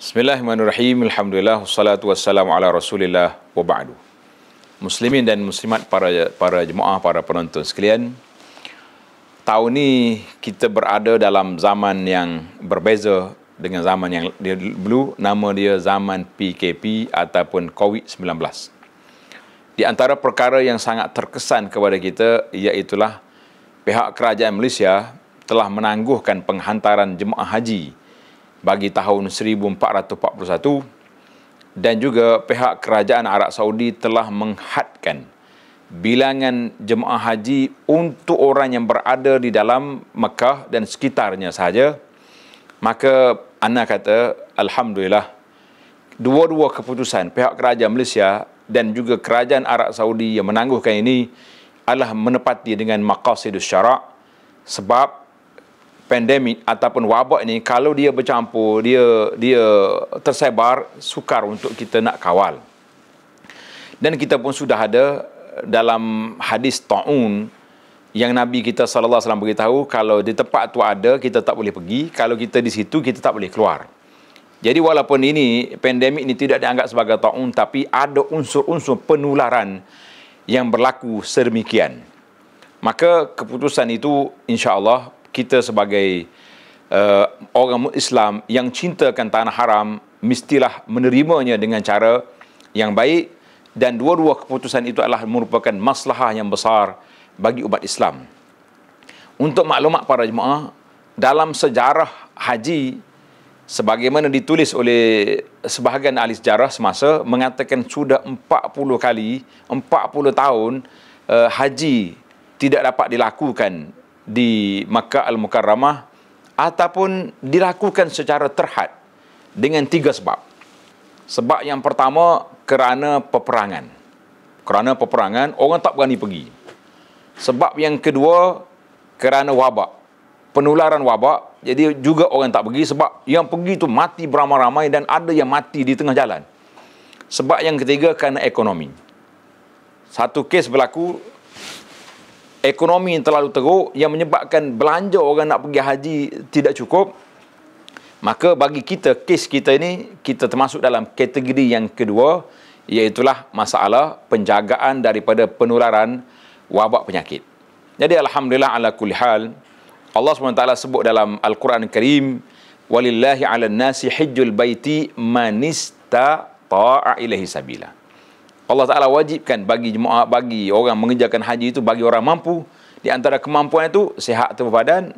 Bismillahirrahmanirrahim. Alhamdulillah. Wassalatu wassalamu ala rasulillah wa ba'du. Muslimin dan muslimat para para jemaah, para penonton sekalian. Tahun ni kita berada dalam zaman yang berbeza dengan zaman yang dia dulu nama dia zaman PKP ataupun COVID-19. Di antara perkara yang sangat terkesan kepada kita iaitulah pihak kerajaan Malaysia telah menangguhkan penghantaran jemaah haji bagi tahun 1441 dan juga pihak kerajaan Arab Saudi telah menghadkan bilangan jemaah haji untuk orang yang berada di dalam Mekah dan sekitarnya sahaja maka Ana kata Alhamdulillah dua-dua keputusan pihak kerajaan Malaysia dan juga kerajaan Arab Saudi yang menangguhkan ini adalah menepati dengan maqasidus syarak sebab pandemik ataupun wabak ini kalau dia bercampur dia dia tersebar sukar untuk kita nak kawal dan kita pun sudah ada dalam hadis taun yang nabi kita sallallahu alaihi wasallam beritahu kalau di tempat tu ada kita tak boleh pergi kalau kita di situ kita tak boleh keluar jadi walaupun ini pandemik ini tidak dianggap sebagai taun tapi ada unsur-unsur penularan yang berlaku sedemikian maka keputusan itu insyaallah kita sebagai uh, orang Islam yang cintakan tanah haram mestilah menerimanya dengan cara yang baik dan dua-dua keputusan itu adalah merupakan masalah yang besar bagi umat Islam. Untuk maklumat para jemaah, dalam sejarah haji sebagaimana ditulis oleh sebahagian ahli sejarah semasa mengatakan sudah 40 kali, 40 tahun uh, haji tidak dapat dilakukan di Makkah Al-Mukarramah ataupun dilakukan secara terhad dengan tiga sebab. Sebab yang pertama kerana peperangan. Kerana peperangan orang tak berani pergi. Sebab yang kedua kerana wabak. Penularan wabak jadi juga orang tak pergi sebab yang pergi tu mati beramai-ramai dan ada yang mati di tengah jalan. Sebab yang ketiga kerana ekonomi. Satu kes berlaku ekonomi yang terlalu teruk yang menyebabkan belanja orang nak pergi haji tidak cukup maka bagi kita kes kita ini kita termasuk dalam kategori yang kedua iaitulah masalah penjagaan daripada penularan wabak penyakit jadi alhamdulillah ala kulli hal Allah SWT sebut dalam Al-Quran Karim walillahi ala nasi hijjul baiti manista ta'a ilahi sabila Allah Taala wajibkan bagi jemaah bagi orang mengerjakan haji itu bagi orang mampu di antara kemampuan itu sihat tubuh badan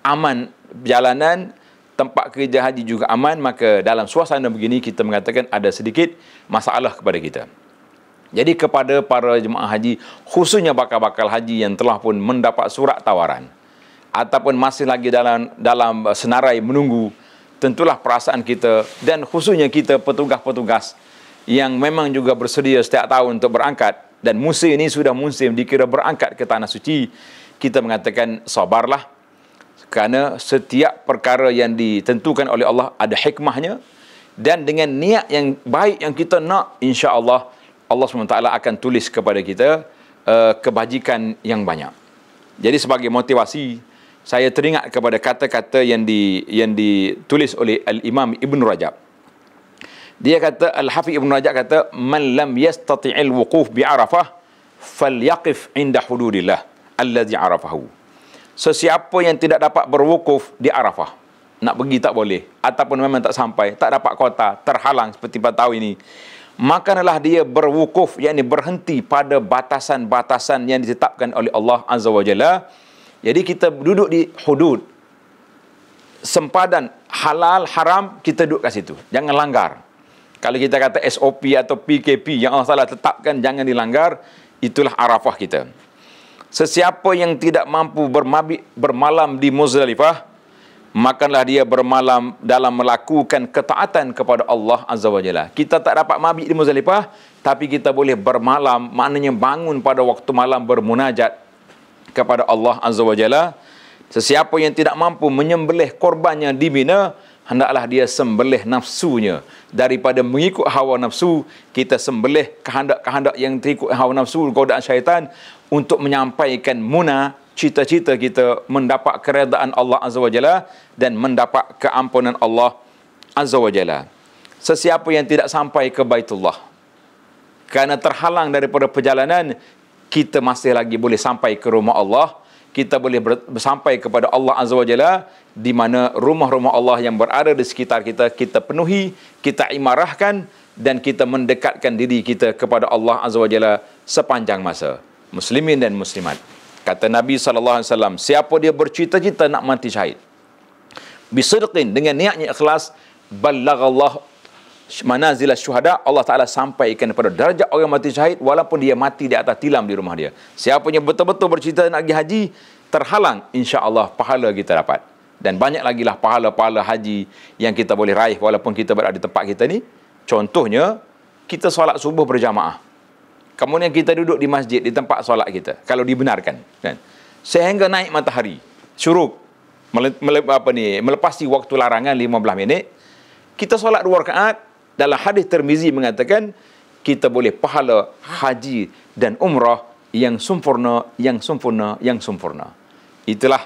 aman jalanan tempat kerja haji juga aman maka dalam suasana begini kita mengatakan ada sedikit masalah kepada kita jadi kepada para jemaah haji khususnya bakal-bakal haji yang telah pun mendapat surat tawaran ataupun masih lagi dalam dalam senarai menunggu tentulah perasaan kita dan khususnya kita petugas-petugas yang memang juga bersedia setiap tahun untuk berangkat dan musim ini sudah musim dikira berangkat ke tanah suci kita mengatakan sabarlah kerana setiap perkara yang ditentukan oleh Allah ada hikmahnya dan dengan niat yang baik yang kita nak insya-Allah Allah SWT akan tulis kepada kita uh, kebajikan yang banyak. Jadi sebagai motivasi saya teringat kepada kata-kata yang di yang ditulis oleh Al-Imam Ibn Rajab. Dia kata Al-Hafiz Ibn Rajab kata man lam yastati'il wuquf bi Arafah falyaqif inda hududillah allazi arafahu. Sesiapa so, yang tidak dapat berwukuf di Arafah nak pergi tak boleh ataupun memang tak sampai tak dapat kota terhalang seperti pada ini maka adalah dia berwukuf yakni berhenti pada batasan-batasan yang ditetapkan oleh Allah Azza wa Jalla jadi kita duduk di hudud sempadan halal haram kita duduk kat situ jangan langgar kalau kita kata SOP atau PKP yang Allah Ta'ala tetapkan jangan dilanggar, itulah arafah kita. Sesiapa yang tidak mampu bermabik, bermalam di Muzdalifah, makanlah dia bermalam dalam melakukan ketaatan kepada Allah Azza wa Jalla. Kita tak dapat mabik di Muzdalifah, tapi kita boleh bermalam, maknanya bangun pada waktu malam bermunajat kepada Allah Azza wa Jalla. Sesiapa yang tidak mampu menyembelih korbannya di Mina, hendaklah dia sembelih nafsunya daripada mengikut hawa nafsu kita sembelih kehendak-kehendak yang terikut hawa nafsu godaan syaitan untuk menyampaikan muna cita-cita kita mendapat keredaan Allah Azza Wajalla dan mendapat keampunan Allah Azza Wajalla. Jalla. Sesiapa yang tidak sampai ke Baitullah kerana terhalang daripada perjalanan kita masih lagi boleh sampai ke rumah Allah kita boleh ber- sampai kepada Allah Azza wa Jalla di mana rumah-rumah Allah yang berada di sekitar kita kita penuhi, kita imarahkan dan kita mendekatkan diri kita kepada Allah Azza wa Jalla sepanjang masa. Muslimin dan muslimat. Kata Nabi sallallahu alaihi wasallam, siapa dia bercita-cita nak mati syahid. Bisidqin dengan niatnya ikhlas, Allah manazilah syuhada Allah Taala sampaikan kepada darjat orang mati syahid walaupun dia mati di atas tilam di rumah dia. Siapa yang betul-betul bercita nak pergi haji terhalang insya-Allah pahala kita dapat. Dan banyak lagi lah pahala-pahala haji yang kita boleh raih walaupun kita berada di tempat kita ni. Contohnya, kita solat subuh berjamaah. Kemudian kita duduk di masjid, di tempat solat kita. Kalau dibenarkan. Kan? Sehingga naik matahari. Syuruk. Mele, mele, melepasi waktu larangan 15 minit. Kita solat dua rakaat. Dalam hadis Tirmizi mengatakan kita boleh pahala haji dan umrah yang sempurna, yang sempurna, yang sempurna. Itulah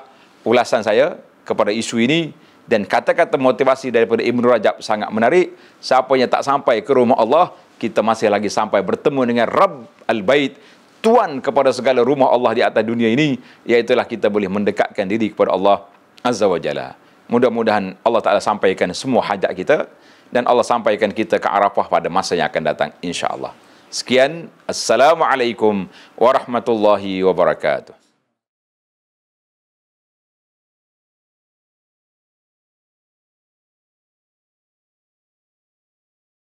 ulasan saya kepada isu ini dan kata-kata motivasi daripada Ibn Rajab sangat menarik. Siapa yang tak sampai ke rumah Allah, kita masih lagi sampai bertemu dengan Rabb Al-Bait, Tuan kepada segala rumah Allah di atas dunia ini, iaitulah kita boleh mendekatkan diri kepada Allah Azza wa Jalla. Mudah-mudahan Allah Ta'ala sampaikan semua hajat kita dan Allah sampaikan kita ke Arafah pada masa yang akan datang insyaallah. Sekian assalamualaikum warahmatullahi wabarakatuh.